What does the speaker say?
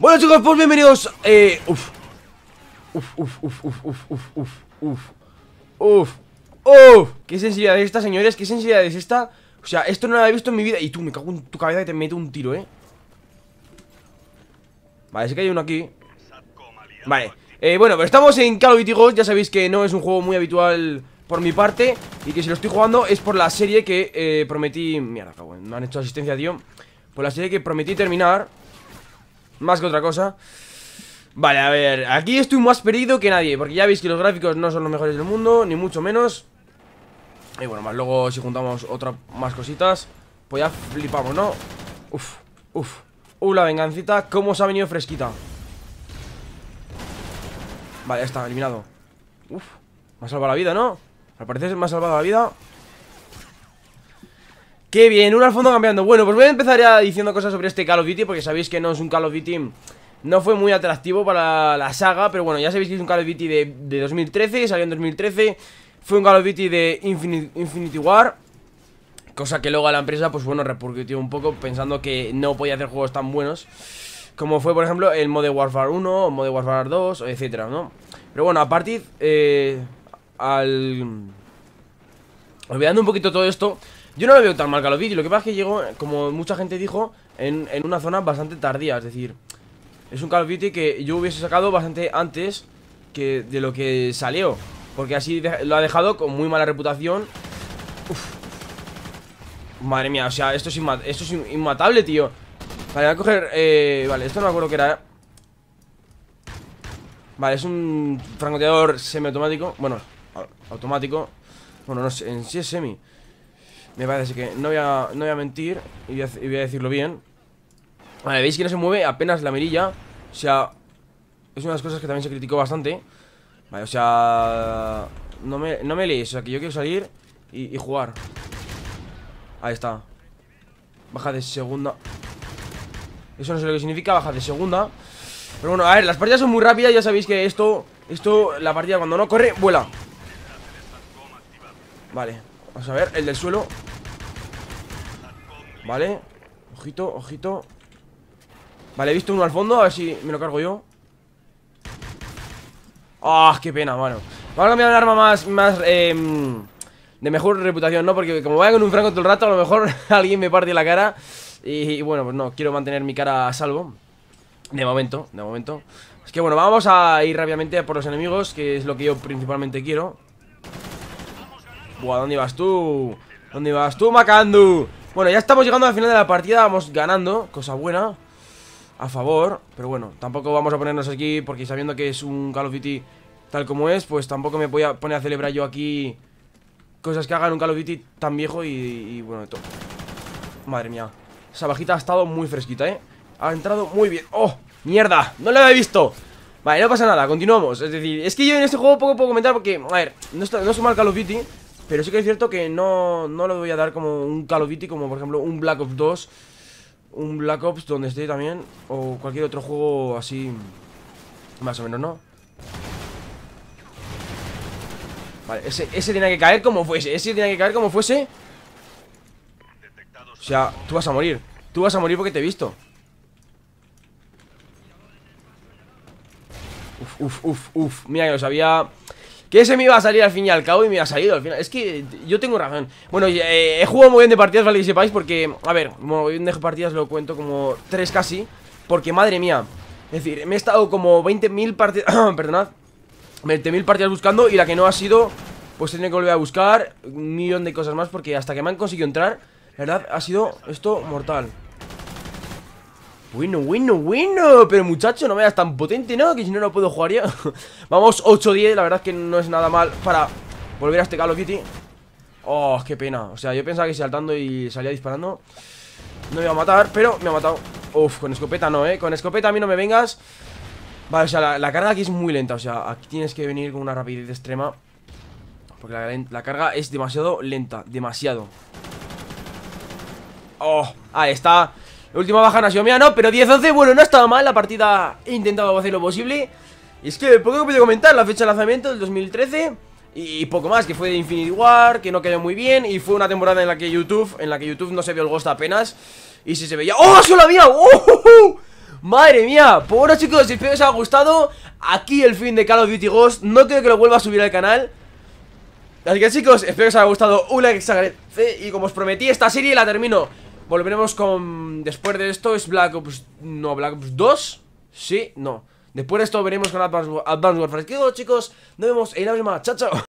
Bueno chicos, pues bienvenidos eh, uf. Uf, uf, uf, uf, uf, uf, uf, uf Uf, Qué sensibilidad es esta, señores, qué sensibilidad es esta O sea, esto no lo he visto en mi vida Y tú, me cago en tu cabeza que te meto un tiro, eh Vale, sé que hay uno aquí Vale, eh, bueno, pero pues estamos en Call of Duty Ghost Ya sabéis que no es un juego muy habitual por mi parte Y que si lo estoy jugando es por la serie que eh, prometí... Mierda, cago, no han hecho asistencia, tío Por la serie que prometí terminar más que otra cosa Vale, a ver, aquí estoy más perdido que nadie Porque ya veis que los gráficos no son los mejores del mundo Ni mucho menos Y bueno, más luego si juntamos otra más cositas Pues ya flipamos, ¿no? Uf, uf Uh, la vengancita, cómo se ha venido fresquita Vale, ya está, eliminado Uf, me ha salvado la vida, ¿no? Al parecer me ha salvado la vida Qué bien, un al fondo cambiando Bueno, pues voy a empezar ya diciendo cosas sobre este Call of Duty Porque sabéis que no es un Call of Duty... No fue muy atractivo para la saga Pero bueno, ya sabéis que es un Call of Duty de, 2013 Salió en 2013 Fue un Call of Duty de Infinity War Cosa que luego a la empresa, pues bueno, repercutió un poco Pensando que no podía hacer juegos tan buenos Como fue, por ejemplo, el Modern Warfare 1 o Modern Warfare 2, etcétera, ¿no? Pero bueno, a partir... Eh, al... Olvidando un poquito todo esto yo no lo veo tan mal Call lo que pasa es que llegó, como mucha gente dijo, en, una zona bastante tardía, es decir, es un Call of Duty que yo hubiese sacado bastante antes que de lo que salió, porque así lo ha dejado con muy mala reputación. Madre mía, o sea, esto es, esto es inmatable, tío. Vale, voy a coger... Eh, vale, esto no me acuerdo qué era, Vale, es un francotirador semiautomático. Bueno, automático. Bueno, no sé, en sí es semi. Me parece que no voy a, no voy a mentir y voy a, decirlo bien Vale, veis que no se mueve apenas la mirilla O sea, es una de las cosas que también se criticó bastante Vale, o sea... No me, no lees, o sea que yo quiero salir y, y jugar Ahí está Baja de segunda Eso no sé lo que significa, baja de segunda Pero bueno, a ver, las partidas son muy rápidas Ya sabéis que esto, esto, la partida cuando no corre, vuela Vale Vamos a ver, el del suelo Vale Ojito, ojito Vale, he visto uno al fondo, a ver si me lo cargo yo ¡Ah, qué pena, bueno Vamos a cambiar un arma más, más, eh, de mejor reputación, ¿no? Porque como vaya con un franco todo el rato, a lo mejor alguien me parte la cara y, bueno, pues no, quiero mantener mi cara a salvo De momento, de momento Es que bueno, vamos a ir rápidamente por los enemigos Que es lo que yo principalmente quiero Buah, ¿dónde ibas tú? ¿Dónde ibas tú, Macandu? Bueno, ya estamos llegando al final de la partida Vamos ganando, cosa buena A favor, pero bueno Tampoco vamos a ponernos aquí porque sabiendo que es un Call of Duty Tal como es, pues tampoco me voy a poner a celebrar yo aquí Cosas que hagan un Call of Duty tan viejo y, y bueno, todo Madre mía Esa bajita ha estado muy fresquita, eh Ha entrado muy bien ¡Oh! ¡Mierda! ¡No la había visto! Vale, no pasa nada, continuamos Es decir, es que yo en este juego poco puedo comentar porque, a ver No, no es un mal Call of Duty pero sí que es cierto que no, no lo voy a dar como un Call of Duty, como por ejemplo un Black Ops 2, un Black Ops donde esté también, o cualquier otro juego así, más o menos, ¿no? Vale, ese, tenía que caer como fuese, ese tenía que caer como fuese. O sea, tú vas a morir, tú vas a morir porque te he visto. Uf, uf, uf, uf, mira que lo había... Que ese me iba a salir al fin y al cabo y me ha salido al final. Es que yo tengo razón. Bueno, eh, he jugado muy bien de partidas, vale que sepáis, porque, a ver, muy bien de partidas lo cuento como tres casi. Porque, madre mía, es decir, me he estado como 20.000 partidas, perdonad, 20.000 partidas buscando y la que no ha sido, pues tiene que volver a buscar un millón de cosas más porque hasta que me han conseguido entrar, la verdad, ha sido esto mortal. Bueno, bueno, bueno Pero muchacho, no me das tan potente, ¿no? Que si no, no puedo jugar ya Vamos, 8-10, la verdad es que no es nada mal Para volver a este Call of Duty Oh, qué pena O sea, yo pensaba que saltando y salía disparando No me iba a matar, pero me ha matado Uf, con escopeta no, ¿eh? Con escopeta a mí no me vengas Vale, o sea, la, carga aquí es muy lenta O sea, aquí tienes que venir con una rapidez extrema Porque la, la carga es demasiado lenta Demasiado Oh, ahí está la última baja no ha sido mía, no, pero 10-11, bueno, no ha estado mal La partida he intentado hacer lo posible Y es que poco he podido comentar La fecha de lanzamiento del 2013 y poco más, que fue de Infinity War, que no quedó muy bien Y fue una temporada en la que YouTube En la que YouTube no se vio el Ghost apenas Y si se veía... ¡Oh, solo había mía! ¡Oh, oh, oh! ¡Madre mía! Pues bueno chicos, espero que os haya gustado Aquí el fin de Call of Duty Ghost No creo que lo vuelva a subir al canal Así que chicos, espero que os haya gustado Un like Y como os prometí, esta serie la termino Volveremos con... Después de esto es Black Ops... No, Black Ops 2. Sí, no. Después de esto veremos con Advanced, Warfare. chicos? Nos vemos en la próxima. Chao, chao.